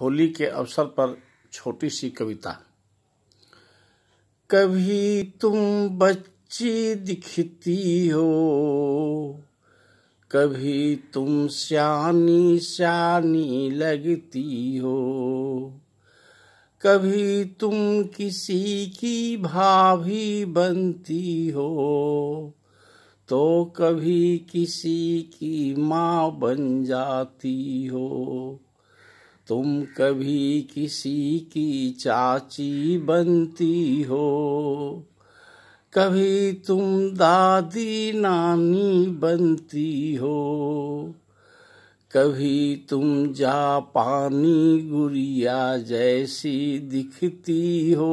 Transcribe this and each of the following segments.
होली के अवसर पर छोटी सी कविता कभी तुम बच्ची दिखती हो कभी तुम सियानी सियानी लगती हो कभी तुम किसी की भाभी बनती हो तो कभी किसी की माँ बन जाती हो तुम कभी किसी की चाची बनती हो कभी तुम दादी नानी बनती हो कभी तुम जा पानी गुड़िया जैसी दिखती हो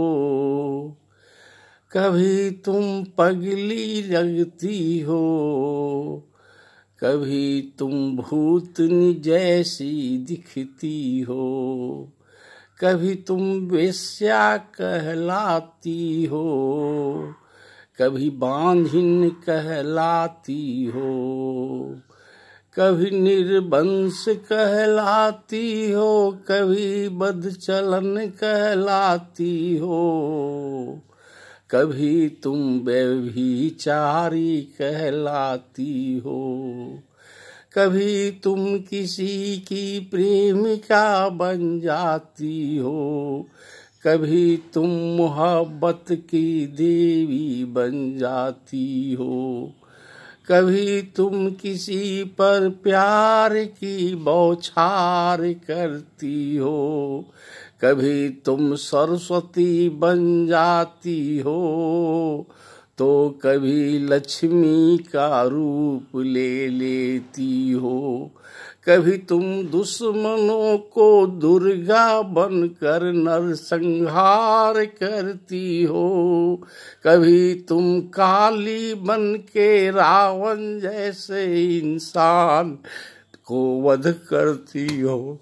कभी तुम पगली लगती हो कभी तुम भूतनी जैसी दिखती हो कभी तुम वेश्या कहलाती हो कभी बांधिन कहलाती हो कभी निर्वंश कहलाती हो कभी बदचलन कहलाती हो कभी तुम व्यभिचारी कहलाती हो कभी तुम किसी की प्रेमिका बन जाती हो कभी तुम मोहब्बत की देवी बन जाती हो कभी तुम किसी पर प्यार की बौछार करती हो कभी तुम सरस्वती बन जाती हो तो कभी लक्ष्मी का रूप ले लेती हो कभी तुम दुश्मनों को दुर्गा बनकर नरसंहार करती हो कभी तुम काली बन के रावण जैसे इंसान को वध करती हो